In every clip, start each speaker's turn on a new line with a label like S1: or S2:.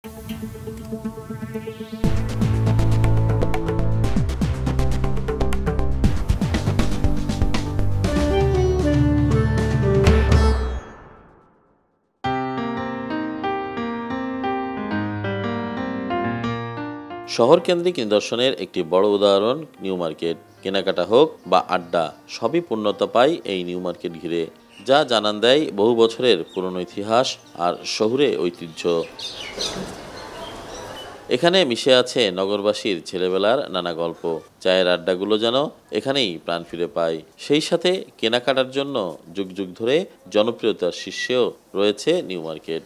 S1: শহর কেন্দ্রিক নিদর্শনের একটি বড় উদাহরণ নিউ মার্কেট কেনাকাটা হোক বা আড্ডা সবই পূর্ণতা পায় এই নিউ মার্কেট ঘিরে যা জানান দেয় বহু বছরের পুরনো ইতিহাস আর শহুরে ঐতিহ্য এখানে মিশে আছে নগরবাসীর ছেলেবেলার নানা গল্প চায়ের আড্ডাগুলো যেন এখানেই প্রাণ ফিরে পায় সেই সাথে কেনাকাটার জন্য যুগ যুগ ধরে জনপ্রিয়তার শীর্ষেও রয়েছে নিউ মার্কেট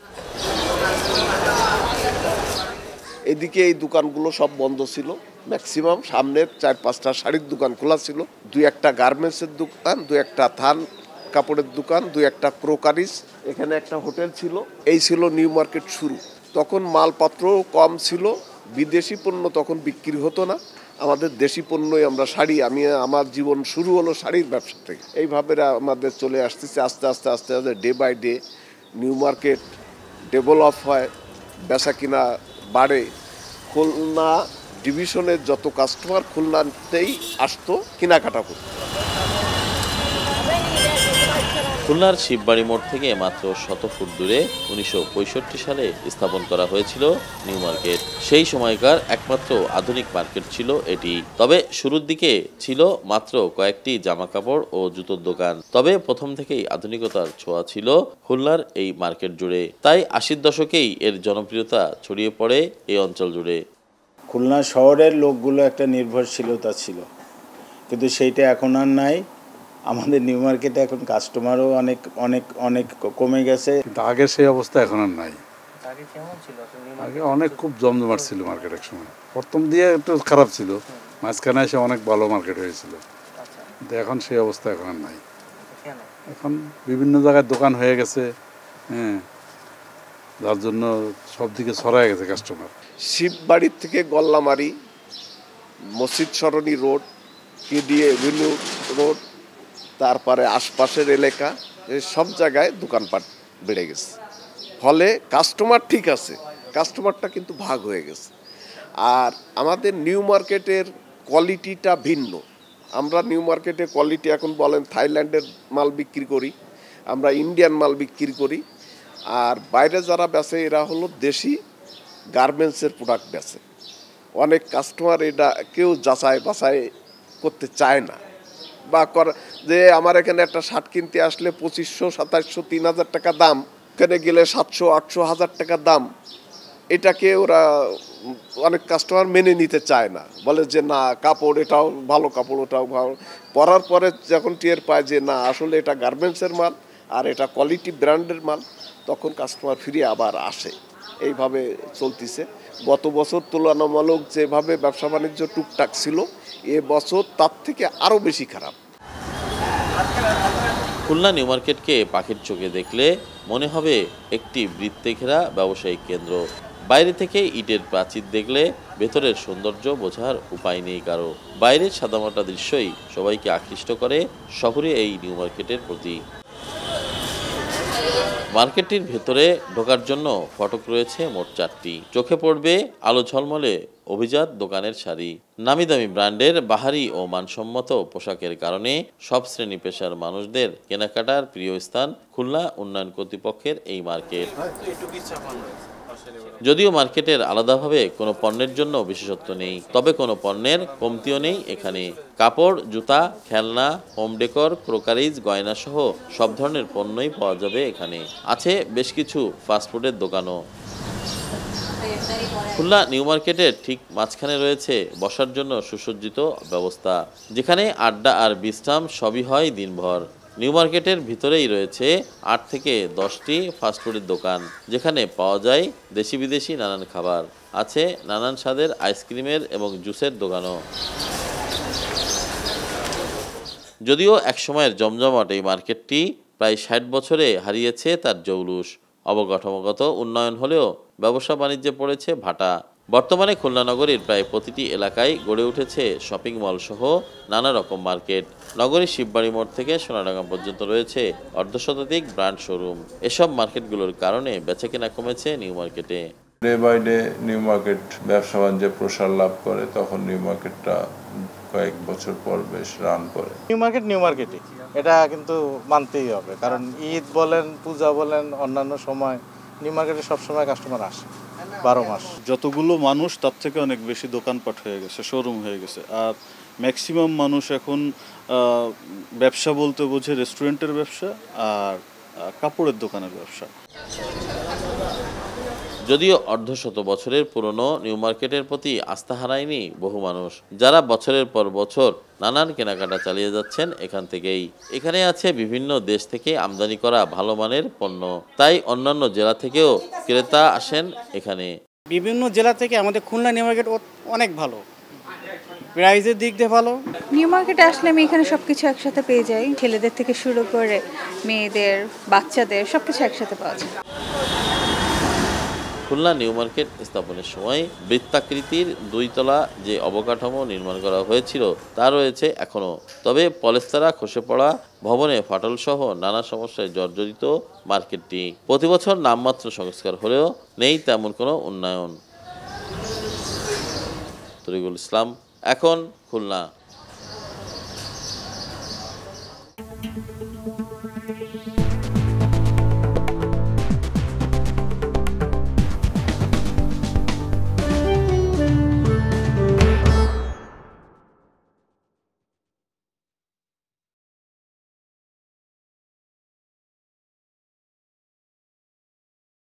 S2: এদিকে এই দোকানগুলো সব বন্ধ ছিল ম্যাক্সিমাম সামনের চার পাঁচটা শাড়ির দোকান খোলা ছিল দু একটা গার্মেন্টসের দোকান দু একটা থান কাপড়ের দোকান দু একটা ক্রোকারিজ এখানে একটা হোটেল ছিল এই ছিল নিউ মার্কেট শুরু তখন মালপত্র কম ছিল বিদেশি পণ্য তখন বিক্রি হতো না আমাদের দেশি পণ্যই আমরা শাড়ি আমি আমার জীবন শুরু হলো শাড়ির ব্যবসা থেকে এইভাবে আমাদের চলে আসতেছে আস্তে আস্তে আস্তে আস্তে day by day new market develop হয় বেচা কিনা বাড়ে খুলনা ডিভিশনের যত কাস্টমার খুলনাতেই আসতো কেনাকাটা করতো
S1: খুলনার শিববাড়ি মোড় থেকে মাত্র শত ফুট দূরে উনিশশো সালে স্থাপন করা হয়েছিল নিউ মার্কেট সেই সময়কার একমাত্র আধুনিক মার্কেট ছিল এটি তবে শুরুর দিকে ছিল মাত্র কয়েকটি জামা কাপড় ও জুতোর দোকান তবে প্রথম থেকেই আধুনিকতার ছোঁয়া ছিল খুলনার এই মার্কেট জুড়ে তাই আশির দশকেই এর জনপ্রিয়তা ছড়িয়ে পড়ে এই অঞ্চল জুড়ে
S2: খুলনা শহরের লোকগুলো একটা নির্ভরশীলতা ছিল কিন্তু সেইটা এখন আর নাই আমাদের নিউ মার্কেটে এখন কাস্টমারও অনেক অনেক অনেক কমে গেছে কিন্তু আগের সেই অবস্থা এখন আর নাই আগে অনেক খুব জমজমাট ছিল মার্কেট এক সময় প্রথম দিয়ে একটু খারাপ ছিল মাঝখানে এসে অনেক ভালো মার্কেট হয়েছিল আচ্ছা। কিন্তু এখন সেই অবস্থা এখন আর নাই এখন বিভিন্ন জায়গায় দোকান হয়ে গেছে হ্যাঁ যার জন্য সব দিকে ছড়ায় গেছে কাস্টমার বাড়ির থেকে গল্লামারি মসজিদ সরণি রোড কে দিয়ে রোড তারপরে আশপাশের এলাকা সব জায়গায় দোকানপাট বেড়ে গেছে ফলে কাস্টমার ঠিক আছে কাস্টমারটা কিন্তু ভাগ হয়ে গেছে আর আমাদের নিউ মার্কেটের কোয়ালিটিটা ভিন্ন আমরা নিউ মার্কেটে কোয়ালিটি এখন বলেন থাইল্যান্ডের মাল বিক্রি করি আমরা ইন্ডিয়ান মাল বিক্রি করি আর বাইরে যারা বেচে এরা হলো দেশি গার্মেন্টসের প্রোডাক্ট বেচে অনেক কাস্টমার এটা কেউ যাচাই বাছাই করতে চায় না বা কর যে আমার এখানে একটা শার্ট কিনতে আসলে পঁচিশশো সাতাশশো তিন হাজার টাকা দাম এখানে গেলে সাতশো আটশো হাজার টাকা দাম এটাকে ওরা অনেক কাস্টমার মেনে নিতে চায় না বলে যে না কাপড় এটাও ভালো কাপড় ওটাও ভালো পরার পরে যখন টিয়ার পায় যে না আসলে এটা গার্মেন্টসের মাল আর এটা কোয়ালিটি ব্র্যান্ডের মাল তখন কাস্টমার ফিরে আবার আসে এইভাবে চলতেছে গত বছর তুলনামূলক যেভাবে ব্যবসা বাণিজ্য টুকটাক ছিল এ বছর তার থেকে আরও বেশি
S1: খারাপ খুলনা নিউ মার্কেটকে পাখির চোখে দেখলে মনে হবে একটি বৃত্তে ঘেরা ব্যবসায়িক কেন্দ্র বাইরে থেকে ইটের প্রাচীর দেখলে ভেতরের সৌন্দর্য বোঝার উপায় নেই কারো বাইরের সাদামাটা দৃশ্যই সবাইকে আকৃষ্ট করে শহরে এই নিউ মার্কেটের প্রতি মার্কেটটির ভেতরে ঢোকার জন্য ফটক রয়েছে মোট চারটি চোখে পড়বে আলো ঝলমলে অভিজাত দোকানের শাড়ি নামি দামি ব্র্যান্ডের বাহারি ও মানসম্মত পোশাকের কারণে সব শ্রেণী পেশার মানুষদের কেনাকাটার প্রিয় স্থান খুলনা উন্নয়ন কর্তৃপক্ষের এই মার্কেট হ্যাঁ, যদিও মার্কেটের আলাদাভাবে কোনো পণ্যের জন্য বিশেষত্ব নেই তবে কোনো পণ্যের কমতিও নেই এখানে কাপড় জুতা খেলনা হোম ডেকর ক্রোকারিজ গয়না সহ সব ধরনের পণ্যই পাওয়া যাবে এখানে আছে বেশ কিছু ফাস্টফুডের দোকানও খুলনা নিউ মার্কেটের ঠিক মাঝখানে রয়েছে বসার জন্য সুসজ্জিত ব্যবস্থা যেখানে আড্ডা আর বিশ্রাম সবই হয় দিনভর নিউ মার্কেটের ভিতরেই রয়েছে আট থেকে দশটি ফাস্টফুডের দোকান যেখানে পাওয়া যায় দেশি বিদেশি নানান খাবার আছে নানান স্বাদের আইসক্রিমের এবং জুসের দোকানও যদিও একসময়ের জমজমাট এই মার্কেটটি প্রায় ষাট বছরে হারিয়েছে তার জৌলুস অবকাঠামোগত উন্নয়ন হলেও ব্যবসা বাণিজ্যে পড়েছে ভাটা বর্তমানে খুলনা নগরীর প্রায় প্রতিটি এলাকায় গড়ে উঠেছে শপিং মল সহ নানা রকম মার্কেট নগরীর শিববাড়ি মোড় থেকে সোনাডাঙ্গা পর্যন্ত রয়েছে অর্ধশতাধিক ব্র্যান্ড শোরুম এসব মার্কেটগুলোর কারণে বেচাকেনা কমেছে নিউ মার্কেটে day by day new market ব্যবসা বাণিজ্যে প্রসার লাভ করে তখন নিউ মার্কেটটা কয়েক বছর পর বেশ রান করে নিউ মার্কেট নিউ মার্কেটে এটা কিন্তু মানতেই হবে কারণ ঈদ বলেন পূজা বলেন অন্যান্য সময় নিউ মার্কেটে সবসময় কাস্টমার আসে বারো মাস যতগুলো মানুষ তার থেকে অনেক বেশি দোকানপাট হয়ে গেছে শোরুম হয়ে গেছে আর ম্যাক্সিমাম মানুষ এখন ব্যবসা বলতে বোঝে রেস্টুরেন্টের ব্যবসা আর কাপড়ের দোকানের ব্যবসা যদিও অর্ধশত বছরের পুরনো নিউ মার্কেটের প্রতি আস্থা হারায়নি বহু মানুষ যারা বছরের পর বছর নানান কেনাকাটা চালিয়ে যাচ্ছেন এখান থেকেই এখানে আছে বিভিন্ন দেশ থেকে আমদানি করা ভালো মানের পণ্য তাই অন্যান্য জেলা থেকেও ক্রেতা আসেন এখানে বিভিন্ন জেলা থেকে আমাদের খুলনা নিউ মার্কেট অনেক ভালো প্রাইজের দিক দিয়ে ভালো নিউ মার্কেটে আসলে আমি এখানে সব কিছু একসাথে পেয়ে যাই ছেলেদের থেকে শুরু করে মেয়েদের বাচ্চাদের সব কিছু একসাথে পাওয়া যায় খুলনা নিউ মার্কেট স্থাপনের সময় বৃত্তাকৃতির দুইতলা যে অবকাঠামো নির্মাণ করা হয়েছিল তা রয়েছে এখনও তবে পলেস্তারা খসে পড়া ভবনে ফাটলসহ নানা সমস্যায় জর্জরিত মার্কেটটি প্রতিবছর নামমাত্র সংস্কার হলেও নেই তেমন কোনো উন্নয়ন তরিকুল ইসলাম এখন খুলনা